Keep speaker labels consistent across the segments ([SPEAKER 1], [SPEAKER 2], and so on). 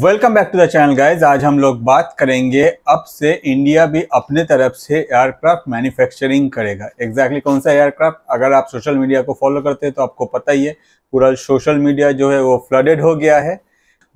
[SPEAKER 1] welcome back to the channel guys आज हम लोग बात करेंगे अब से इंडिया भी अपने तरफ से एयरक्राफ्ट मैन्युफैक्चरिंग करेगा एग्जैक्टली exactly कौन सा एयरक्राफ्ट अगर आप सोशल मीडिया को फॉलो करते हैं तो आपको पता ही है पूरा सोशल मीडिया जो है वो फ्लडेड हो गया है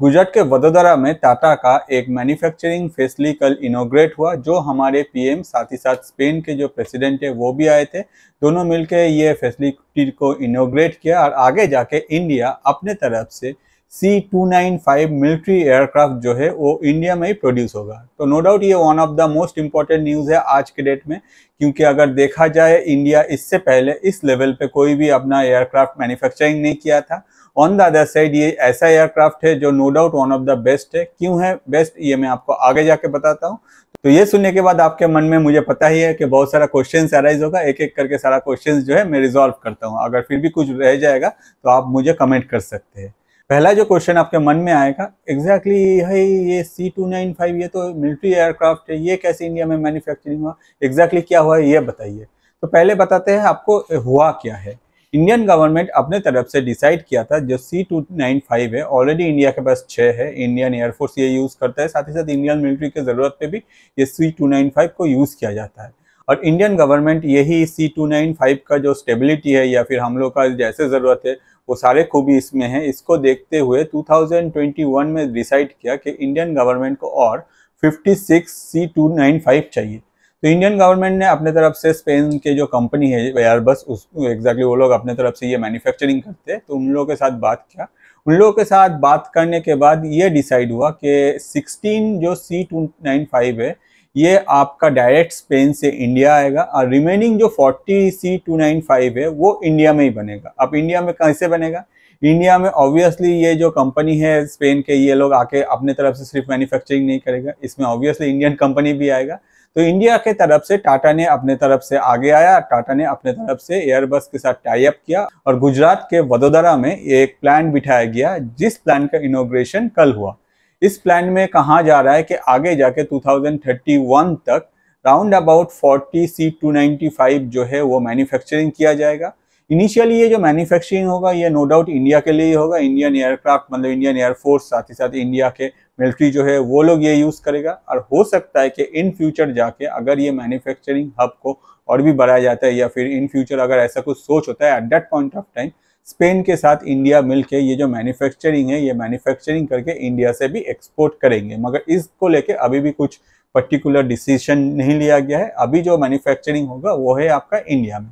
[SPEAKER 1] गुजरात के वडोदरा में टाटा का एक मैन्युफैक्चरिंग फैसली कल इनोग्रेट हुआ जो हमारे पीएम साथ ही साथ स्पेन के जो प्रेसिडेंट है वो भी आए थे दोनों मिलकर ये फैसिलिटी को इनोग्रेट किया और आगे जाके इंडिया अपने तरफ से C two nine five military aircraft जो है वो इंडिया में ही प्रोड्यूस होगा तो नो डाउट ये one of the most important news है आज के डेट में क्योंकि अगर देखा जाए इंडिया इससे पहले इस लेवल पे कोई भी अपना एयरक्राफ्ट मैन्युफैक्चरिंग नहीं किया था ऑन द अदर साइड ये ऐसा एयरक्राफ्ट है जो no doubt one of the best है क्यों है बेस्ट ये मैं आपको आगे जाके बताता हूँ तो ये सुनने के बाद आपके मन में मुझे पता ही है कि बहुत सारा क्वेश्चन अराइज होगा एक एक करके सारा क्वेश्चन जो है मैं रिजॉल्व करता हूँ अगर फिर भी कुछ रह जाएगा तो आप मुझे कमेंट कर सकते हैं पहला जो क्वेश्चन आपके मन में आएगा एग्जैक्टली exactly, ये सी टू नाइन फाइव ये तो मिलिट्री एयरक्राफ्ट है ये कैसे इंडिया में मैन्युफैक्चरिंग हुआ एग्जैक्टली क्या हुआ है ये बताइए तो पहले बताते हैं आपको हुआ क्या है इंडियन गवर्नमेंट अपने तरफ से डिसाइड किया था जो सी टू नाइन फाइव है ऑलरेडी इंडिया के पास छः है इंडियन एयरफोर्स ये यूज़ करता है साथ ही साथ इंडियन मिलिट्री की ज़रूरत पे भी ये सी टू नाइन फाइव को यूज़ किया जाता है और इंडियन गवर्नमेंट यही सी टू नाइन फाइव का जो स्टेबिलिटी है या फिर हम लोग का जैसे ज़रूरत है वो सारे खूबी इसमें है इसको देखते हुए 2021 में डिसाइड किया कि इंडियन गवर्नमेंट को और 56 सी टू नाइन फाइव चाहिए तो इंडियन गवर्नमेंट ने अपने तरफ से स्पेन के जो कंपनी है एयरबस उस एग्जैक्टली वो लोग अपने तरफ से ये मैन्युफैक्चरिंग करते हैं तो उन लोगों के साथ बात किया उन लोगों के साथ बात करने के बाद ये डिसाइड हुआ कि 16 जो सी टू नाइन फाइव है ये आपका डायरेक्ट स्पेन से इंडिया आएगा और रिमेनिंग जो 40 सी 295 है वो इंडिया में ही बनेगा अब इंडिया में कैसे बनेगा इंडिया में ऑब्वियसली ये जो कंपनी है स्पेन के ये लोग आके अपने तरफ से सिर्फ मैन्युफैक्चरिंग नहीं करेगा इसमें ऑब्वियसली इंडियन कंपनी भी आएगा तो इंडिया के तरफ से टाटा ने अपने तरफ से आगे आया टाटा ने अपने तरफ से एयरबस के साथ टाई अप किया और गुजरात के वडोदरा में एक प्लान बिठाया गया जिस प्लान का इनोग्रेशन कल हुआ इस प्लान में कहा जा रहा है कि आगे जाके 2031 तक राउंड अबाउट 40 सी 295 जो है वो मैन्युफैक्चरिंग किया जाएगा इनिशियली ये जो मैन्युफैक्चरिंग होगा ये नो डाउट इंडिया के लिए ही होगा इंडियन एयरक्राफ्ट मतलब इंडियन एयरफोर्स साथ ही साथ इंडिया के मिलिट्री जो है वो लोग ये यूज़ करेगा और हो सकता है कि इन फ्यूचर जाके अगर ये मैन्युफैक्चरिंग हब को और भी बढ़ाया जाता है या फिर इन फ्यूचर अगर ऐसा कुछ सोच होता है at that point of time Spain के साथ इंडिया मिलके ये जो मैन्युफैक्चरिंग है ये मैन्युफैक्चरिंग करके इंडिया से भी एक्सपोर्ट करेंगे मगर इसको लेके अभी भी कुछ पर्टिकुलर डिसीजन नहीं लिया गया है अभी जो मैन्युफैक्चरिंग होगा वो है आपका इंडिया में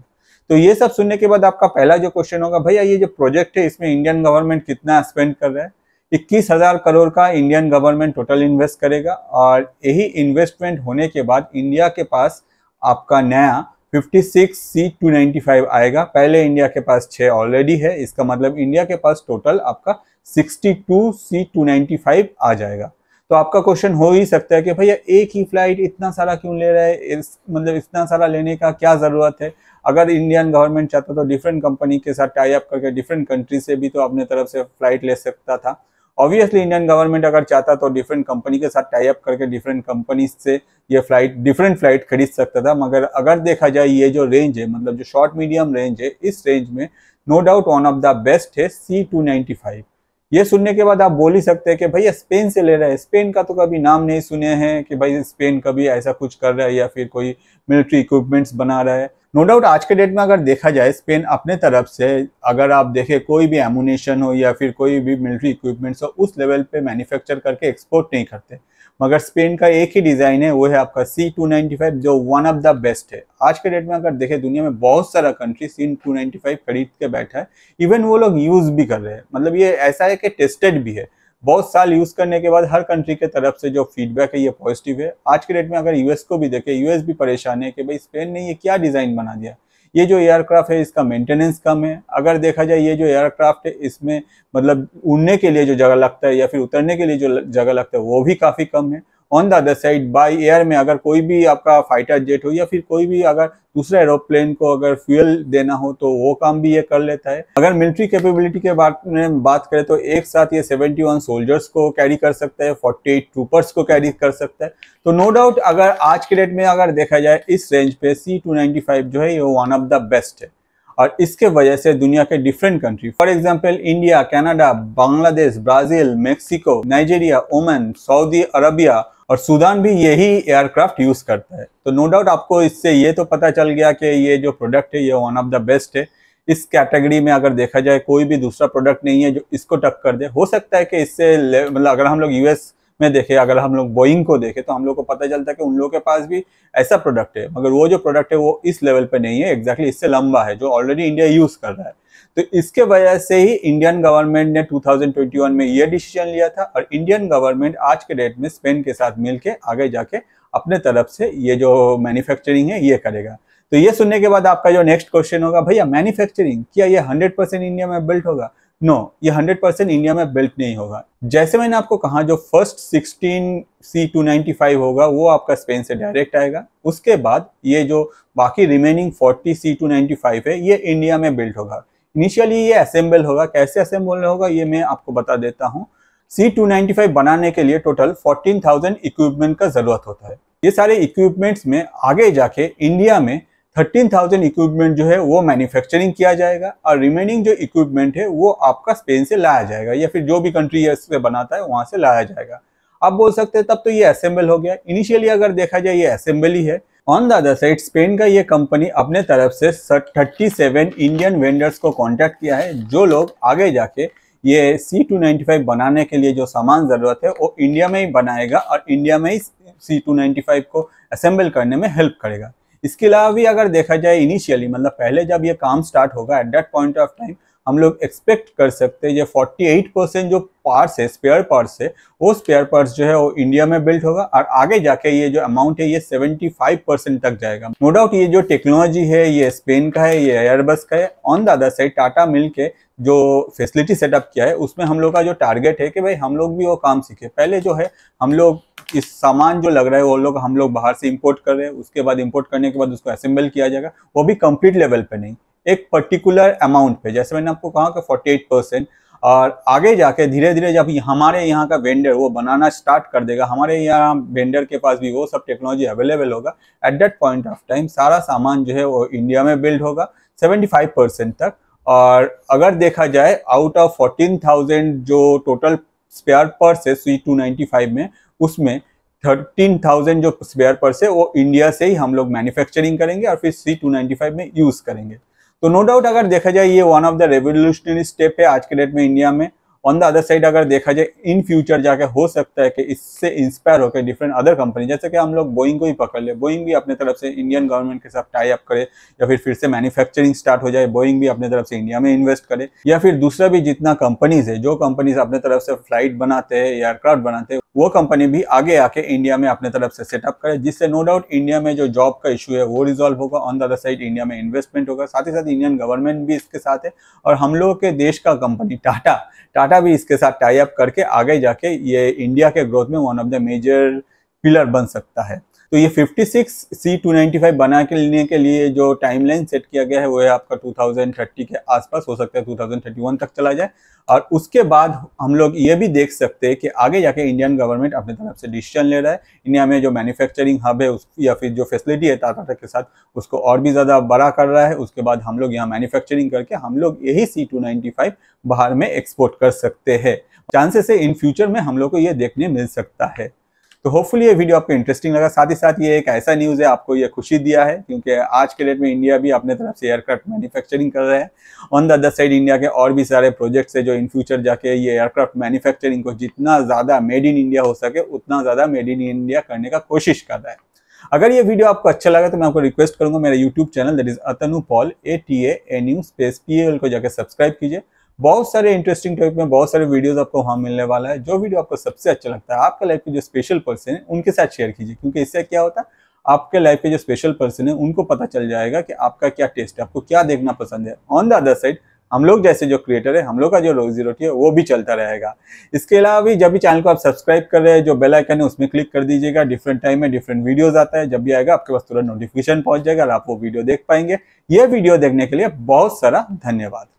[SPEAKER 1] तो ये सब सुनने के बाद आपका पहला जो क्वेश्चन होगा भैया ये जो प्रोजेक्ट है इसमें इंडियन गवर्नमेंट कितना स्पेंड कर रहा है इक्कीस हजार करोड़ का इंडियन गवर्नमेंट टोटल इन्वेस्ट करेगा और यही इन्वेस्टमेंट होने के बाद इंडिया के पास आपका नया 56 सी 295 आएगा पहले इंडिया के पास छः ऑलरेडी है इसका मतलब इंडिया के पास टोटल आपका 62 सी 295 आ जाएगा तो आपका क्वेश्चन हो ही सकता है कि भैया एक ही फ्लाइट इतना सारा क्यों ले रहा है इस मतलब इतना सारा लेने का क्या ज़रूरत है अगर इंडियन गवर्नमेंट चाहता तो डिफरेंट कंपनी के साथ टाई अप करके डिफरेंट कंट्री से भी तो अपने तरफ से फ्लाइट ले सकता था ऑब्वियसली इंडियन गवर्नमेंट अगर चाहता तो डिफरेंट कंपनी के साथ टाई अप करके डिफरेंट कंपनीज से ये फ्लाइट डिफरेंट फ्लाइट खरीद सकता था मगर अगर देखा जाए ये जो रेंज है मतलब जो शॉर्ट मीडियम रेंज है इस रेंज में no doubt one of the best है सी टू नाइन्टी फाइव ये सुनने के बाद आप बोल ही सकते हैं कि भैया स्पेन से ले रहे हैं स्पेन का तो कभी नाम नहीं सुने हैं कि भाई स्पेन कभी ऐसा कुछ कर रहा है या फिर कोई मिलिट्री इक्विपमेंट्स बना रहा है नो डाउट आज के डेट में अगर देखा जाए स्पेन अपने तरफ से अगर आप देखें कोई भी एमुनेशन हो या फिर कोई भी मिलिट्री इक्विपमेंट्स हो उस लेवल पे मैन्युफैक्चर करके एक्सपोर्ट नहीं करते मगर स्पेन का एक ही डिज़ाइन है वो है आपका सी टू नाइन्टी फाइव जो वन ऑफ द बेस्ट है आज के डेट में अगर देखें दुनिया में बहुत सारा country C two ninety five खरीद के बैठा है इवन वो लोग यूज़ भी कर रहे हैं मतलब ये ऐसा है कि टेस्टेड भी है बहुत साल यूज करने के बाद हर कंट्री के तरफ से जो फीडबैक है ये पॉजिटिव है आज के डेट में अगर यूएस को भी देखें यूएस भी परेशान है कि भाई स्पेन ने ये क्या डिज़ाइन बना दिया ये जो एयरक्राफ्ट है इसका मेंटेनेंस कम है अगर देखा जाए ये जो एयरक्राफ्ट है इसमें मतलब उड़ने के लिए जो जगह लगता है या फिर उतरने के लिए जो जगह लगता है वो भी काफ़ी कम है on the other side by air में अगर कोई भी आपका फाइटर जेट हो या फिर कोई भी अगर दूसरा एरोप्लेन को अगर फ्यूल देना हो तो वो काम भी ये कर लेता है अगर मिलिट्री कैपेबिलिटी के बारे में बात करें तो एक साथ ये 71 सोल्जर्स को कैरी कर सकता है 48 ट्रूपर्स को कैरी कर सकता है तो नो डाउट अगर आज के डेट में अगर देखा जाए इस रेंज पे सी टू जो है ये वन ऑफ द बेस्ट है और इसके वजह से दुनिया के different country for example India Canada Bangladesh Brazil Mexico Nigeria Oman Saudi Arabia और सूदान भी यही एयरक्राफ्ट यूज़ करता है तो नो डाउट आपको इससे ये तो पता चल गया कि ये जो प्रोडक्ट है ये वन ऑफ द बेस्ट है इस कैटेगरी में अगर देखा जाए कोई भी दूसरा प्रोडक्ट नहीं है जो इसको टक कर दे हो सकता है कि इससे मतलब अगर हम लोग यूएस में देखें अगर हम लोग बोइंग को देखें तो हम लोग को पता चलता है कि उन लोगों के पास भी ऐसा प्रोडक्ट है मगर वो जो प्रोडक्ट है वो इस लेवल पर नहीं है एग्जैक्टली exactly इससे लंबा है जो ऑलरेडी इंडिया यूज़ कर रहा है तो इसके वजह से ही इंडियन गवर्नमेंट ने 2021 में यह डिसीजन लिया था और इंडियन गवर्नमेंट आज के डेट में स्पेन के साथ मिलकर आगे जाके अपने तरफ से ये जो मैन्युफैक्चरिंग है ये करेगा तो ये सुनने के बाद आपका जो नेक्स्ट क्वेश्चन होगा भैया मैन्युफैक्चरिंग क्या ये 100% इंडिया में बिल्ट होगा नो no, ये 100% इंडिया में बिल्ट नहीं होगा जैसे मैंने आपको कहा जो फर्स्ट 16 सी फाइव होगा वो आपका स्पेन से डायरेक्ट आएगा उसके बाद ये जो बाकी रिमेनिंग फोर्टी सी फाइव है ये इंडिया में बिल्ट होगा इनिशियली ये असेंबल होगा कैसे असेंबल होगा ये मैं आपको बता देता हूँ सी टू बनाने के लिए टोटल फोर्टीन थाउजेंड इक्विपमेंट का ज़रूरत होता है ये सारे इक्विपमेंट्स में आगे जाके इंडिया में थर्टीन थाउजेंड इक्विपमेंट जो है वो मैन्युफैक्चरिंग किया जाएगा और रिमेनिंग जो इक्विपमेंट है वो आपका स्पेन से लाया जाएगा या फिर जो भी कंट्री से बनाता है वहाँ से लाया जाएगा आप बोल सकते हैं तब तो ये असेंबल हो गया इनिशियली अगर देखा जाए ये असेंबली है on the other side Spain का ये कंपनी अपने तरफ से 37 इंडियन वेंडर्स को कॉन्टैक्ट किया है जो लोग आगे जाके ये सी टू नाइन्टी फाइव बनाने के लिए जो सामान ज़रूरत है वो इंडिया में ही बनाएगा और इंडिया में ही सी टू नाइन्टी फाइव को असेंबल करने में हेल्प करेगा इसके अलावा भी अगर देखा जाए इनिशियली मतलब पहले जब ये काम स्टार्ट होगा at that point of time हम लोग एक्सपेक्ट कर सकते हैं ये 48 परसेंट जो पार्ट्स है स्पेयर पार्ट्स है वो स्पेयर पार्ट्स जो है वो इंडिया में बिल्ट होगा और आगे जाके ये जो अमाउंट है ये 75 परसेंट तक जाएगा नो डाउट ये जो टेक्नोलॉजी है ये स्पेन का है ये एयरबस का है on the other side Tata मिल के जो फैसिलिटी सेटअप किया है उसमें हम लोग का जो टारगेट है कि भाई हम लोग भी वो काम सीखे पहले जो है हम लोग इस सामान जो लग रहा है वो लोग हम लोग बाहर से इम्पोर्ट कर रहे हैं उसके बाद इम्पोर्ट करने के बाद उसको असेंबल किया जाएगा वो भी कम्प्लीट लेवल पे नहीं एक पर्टिकुलर अमाउंट पे जैसे मैंने आपको कहा कि 48 परसेंट और आगे जाके धीरे धीरे जब हमारे यहाँ का वेंडर वो बनाना स्टार्ट कर देगा हमारे यहाँ वेंडर के पास भी वो सब टेक्नोलॉजी अवेलेबल होगा at that point of time सारा सामान जो है वो इंडिया में बिल्ड होगा 75 परसेंट तक और अगर देखा जाए आउट ऑफ 14,000 जो टोटल स्पेयर पर्स है सी टू में उसमें 13,000 जो स्पेयर पर्स है वो इंडिया से ही हम लोग मैन्युफैक्चरिंग करेंगे और फिर सी टू में यूज़ करेंगे तो नो डाउट अगर देखा जाए ये one of the revolutionary step है आज के डेट में इंडिया में ऑन द अदर साइड अगर देखा जाए इन फ्यूचर जाके हो सकता है कि इससे इंस्पायर होकर डिफरेंट अदर कंपनी जैसे कि हम लोग बोइंग को ही पकड़ ले बोइंग भी अपने तरफ से इंडियन गवर्नमेंट के साथ टाई अप करे या फिर फिर से मैन्युफैक्चरिंग स्टार्ट हो जाए बोइंग भी अपने तरफ से इंडिया में इन्वेस्ट करे या फिर दूसरा भी जितना कंपनीज है जो कंपनीज अपने तरफ से फ्लाइट बनाते हैं एयरक्राफ्ट बनाते हैं वो कंपनी भी आगे आके इंडिया में अपने तरफ से सेटअप करे जिससे नो डाउट इंडिया में जो जॉब का इशू है वो रिजॉल्व होगा on the other side India में इन्वेस्टमेंट होगा साथ ही साथ इंडियन गवर्नमेंट भी इसके साथ है और हम लोग के देश का कंपनी टाटा टाटा भी इसके साथ टाई अप करके आगे जाके ये इंडिया के ग्रोथ में one of the major pillar बन सकता है तो ये 56 सी 295 बना के लेने के लिए जो टाइमलाइन सेट किया गया है वो है आपका 2030 के आसपास हो सकता है 2031 तक चला जाए और उसके बाद हम लोग ये भी देख सकते हैं कि आगे जाके इंडियन गवर्नमेंट अपने तरफ से डिसीजन ले रहा है इंडिया में जो मैन्युफैक्चरिंग हब है उस या फिर जो फैसिलिटी है टाटा के साथ उसको और भी ज़्यादा बड़ा कर रहा है उसके बाद हम लोग यहाँ मैन्युफैक्चरिंग करके हम लोग यही सी टू बाहर में एक्सपोर्ट कर सकते हैं चांसेस है इन फ्यूचर में हम लोग को ये देखने मिल सकता है तो होपफुली ये वीडियो आपको इंटरेस्टिंग लगा साथ ही साथ ये एक ऐसा न्यूज़ है आपको ये खुशी दिया है क्योंकि आज के डेट में इंडिया भी अपने तरफ से एयरक्राफ्ट मैन्युफैक्चरिंग कर रहे हैं on the other side India के और भी सारे प्रोजेक्ट्स है जो इन फ्यूचर जाके ये एयरक्राफ्ट मैन्युफैक्चरिंग को जितना ज़्यादा मेड इन इंडिया हो सके उतना ज़्यादा मेड इन इंडिया करने का कोशिश कर रहा है अगर ये वीडियो आपको अच्छा लगा तो मैं आपको रिक्वेस्ट करूंगा मेरा YouTube channel that is Atanu Paul A T A N U space P L को जाकर सब्सक्राइब कीजिए बहुत सारे इंटरेस्टिंग टॉपिक में बहुत सारे वीडियोस आपको वहाँ मिलने वाला है जो वीडियो आपको सबसे अच्छा लगता है आपके लाइफ के जो स्पेशल पर्सन है उनके साथ शेयर कीजिए क्योंकि इससे क्या होता है आपके लाइफ के जो स्पेशल पर्सन है उनको पता चल जाएगा कि आपका क्या टेस्ट है आपको क्या देखना पसंद है ऑन द अदर साइड हम लोग जैसे जो क्रिएटर है हम लोग का जो रोजी रोटी है वो भी चलता रहेगा इसके अलावा भी जब भी चैनल को आप सब्सक्राइब कर रहे हैं जो बेल आइकन है उसमें क्लिक कर दीजिएगा डिफरेंट टाइम में डिफरेंट वीडियोस आता है जब भी आएगा आपके पास तुरंत नोटिफिकेशन पहुंच जाएगा और आप वो वीडियो देख पाएंगे ये वीडियो देखने के लिए बहुत सारा धन्यवाद